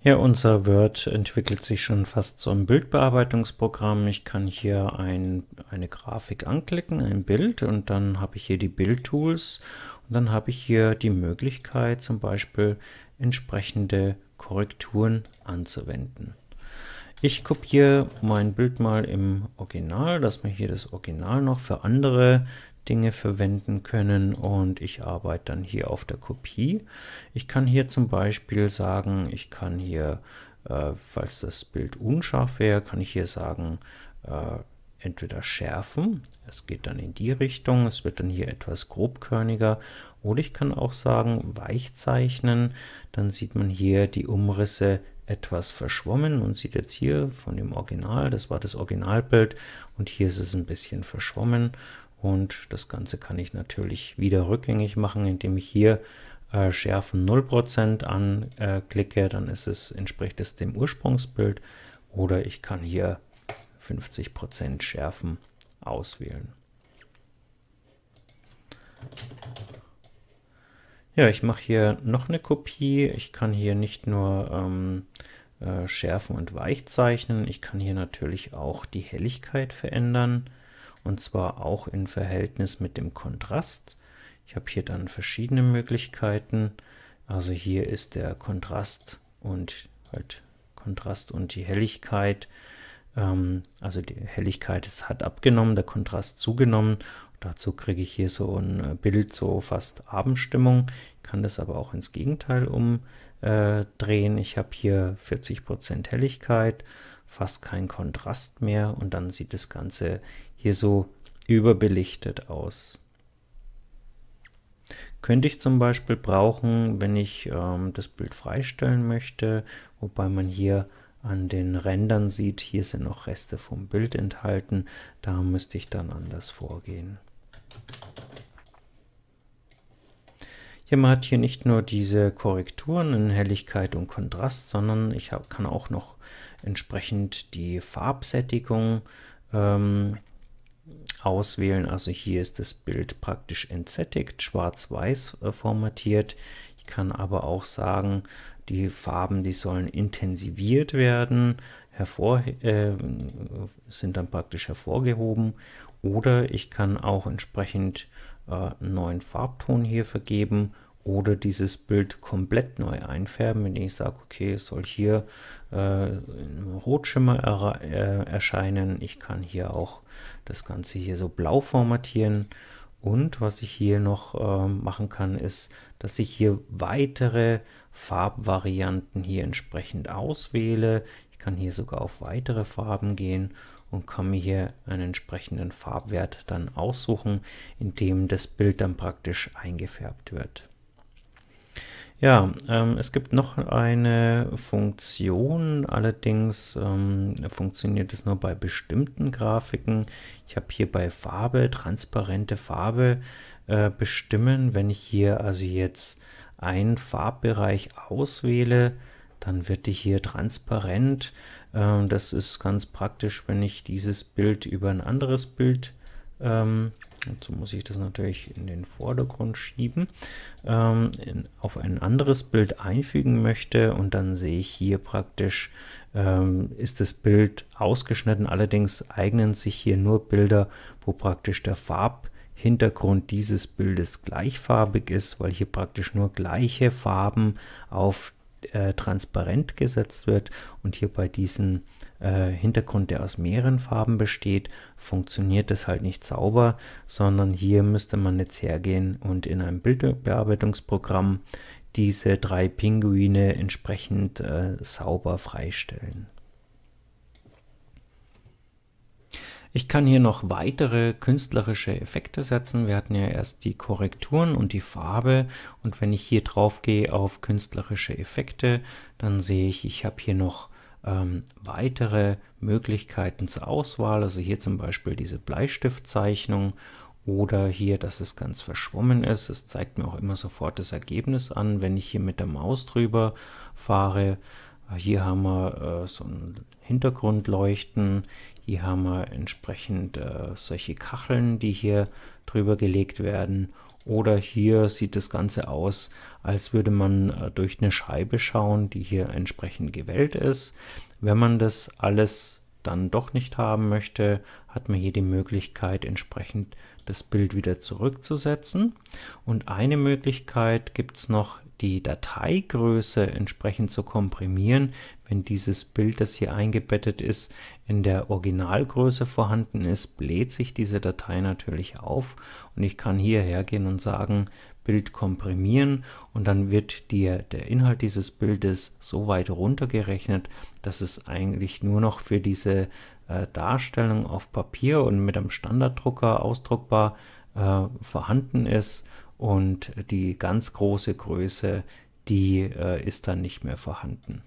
Ja, unser Word entwickelt sich schon fast zum Bildbearbeitungsprogramm. Ich kann hier ein, eine Grafik anklicken, ein Bild und dann habe ich hier die Bildtools und dann habe ich hier die Möglichkeit zum Beispiel entsprechende Korrekturen anzuwenden. Ich kopiere mein Bild mal im Original, dass wir hier das Original noch für andere Dinge verwenden können und ich arbeite dann hier auf der Kopie. Ich kann hier zum Beispiel sagen, ich kann hier, äh, falls das Bild unscharf wäre, kann ich hier sagen, äh, entweder schärfen, es geht dann in die Richtung, es wird dann hier etwas grobkörniger, oder ich kann auch sagen, weich zeichnen, dann sieht man hier die Umrisse etwas verschwommen und sieht jetzt hier von dem Original, das war das Originalbild und hier ist es ein bisschen verschwommen und das Ganze kann ich natürlich wieder rückgängig machen, indem ich hier äh, Schärfen 0% anklicke. Äh, dann ist es, entspricht es dem Ursprungsbild. Oder ich kann hier 50% Schärfen auswählen. Ja, ich mache hier noch eine Kopie. Ich kann hier nicht nur ähm, äh, schärfen und weich zeichnen. Ich kann hier natürlich auch die Helligkeit verändern und zwar auch in Verhältnis mit dem Kontrast. Ich habe hier dann verschiedene Möglichkeiten. Also hier ist der Kontrast und halt Kontrast und die Helligkeit. Ähm, also die Helligkeit ist, hat abgenommen, der Kontrast zugenommen. Und dazu kriege ich hier so ein äh, Bild, so fast Abendstimmung. Ich kann das aber auch ins Gegenteil umdrehen. Äh, ich habe hier 40% Helligkeit, fast kein Kontrast mehr und dann sieht das Ganze hier so überbelichtet aus. Könnte ich zum Beispiel brauchen, wenn ich ähm, das Bild freistellen möchte, wobei man hier an den Rändern sieht, hier sind noch Reste vom Bild enthalten, da müsste ich dann anders vorgehen. Ja, man hat hier nicht nur diese Korrekturen in Helligkeit und Kontrast, sondern ich hab, kann auch noch entsprechend die Farbsättigung ähm, auswählen. Also hier ist das Bild praktisch entsättigt, schwarz-weiß äh, formatiert. Ich kann aber auch sagen, die Farben, die sollen intensiviert werden, hervor, äh, sind dann praktisch hervorgehoben. Oder ich kann auch entsprechend äh, einen neuen Farbton hier vergeben oder dieses Bild komplett neu einfärben, indem ich sage, okay, es soll hier äh, Rotschimmer er äh, erscheinen. Ich kann hier auch das Ganze hier so blau formatieren. Und was ich hier noch äh, machen kann, ist, dass ich hier weitere Farbvarianten hier entsprechend auswähle. Ich kann hier sogar auf weitere Farben gehen und kann mir hier einen entsprechenden Farbwert dann aussuchen, in dem das Bild dann praktisch eingefärbt wird. Ja, ähm, es gibt noch eine Funktion, allerdings ähm, funktioniert es nur bei bestimmten Grafiken. Ich habe hier bei Farbe, transparente Farbe äh, bestimmen. Wenn ich hier also jetzt einen Farbbereich auswähle, dann wird die hier transparent. Ähm, das ist ganz praktisch, wenn ich dieses Bild über ein anderes Bild ähm, dazu muss ich das natürlich in den Vordergrund schieben, ähm, in, auf ein anderes Bild einfügen möchte und dann sehe ich hier praktisch, ähm, ist das Bild ausgeschnitten. Allerdings eignen sich hier nur Bilder, wo praktisch der Farbhintergrund dieses Bildes gleichfarbig ist, weil hier praktisch nur gleiche Farben auf äh, transparent gesetzt wird und hier bei diesem äh, Hintergrund, der aus mehreren Farben besteht, funktioniert das halt nicht sauber, sondern hier müsste man jetzt hergehen und in einem Bildbearbeitungsprogramm diese drei Pinguine entsprechend äh, sauber freistellen. Ich kann hier noch weitere künstlerische Effekte setzen. Wir hatten ja erst die Korrekturen und die Farbe und wenn ich hier drauf gehe auf künstlerische Effekte, dann sehe ich, ich habe hier noch ähm, weitere Möglichkeiten zur Auswahl. Also hier zum Beispiel diese Bleistiftzeichnung oder hier, dass es ganz verschwommen ist. Es zeigt mir auch immer sofort das Ergebnis an, wenn ich hier mit der Maus drüber fahre. Hier haben wir äh, so ein Hintergrundleuchten. Hier haben wir entsprechend äh, solche Kacheln, die hier drüber gelegt werden. Oder hier sieht das Ganze aus, als würde man äh, durch eine Scheibe schauen, die hier entsprechend gewellt ist. Wenn man das alles dann doch nicht haben möchte, hat man hier die Möglichkeit, entsprechend das Bild wieder zurückzusetzen. Und eine Möglichkeit gibt es noch, die Dateigröße entsprechend zu komprimieren, wenn dieses Bild, das hier eingebettet ist, in der Originalgröße vorhanden ist, bläht sich diese Datei natürlich auf und ich kann hierher gehen und sagen, Bild komprimieren und dann wird dir der Inhalt dieses Bildes so weit runtergerechnet, dass es eigentlich nur noch für diese äh, Darstellung auf Papier und mit einem Standarddrucker ausdruckbar äh, vorhanden ist und die ganz große Größe, die äh, ist dann nicht mehr vorhanden.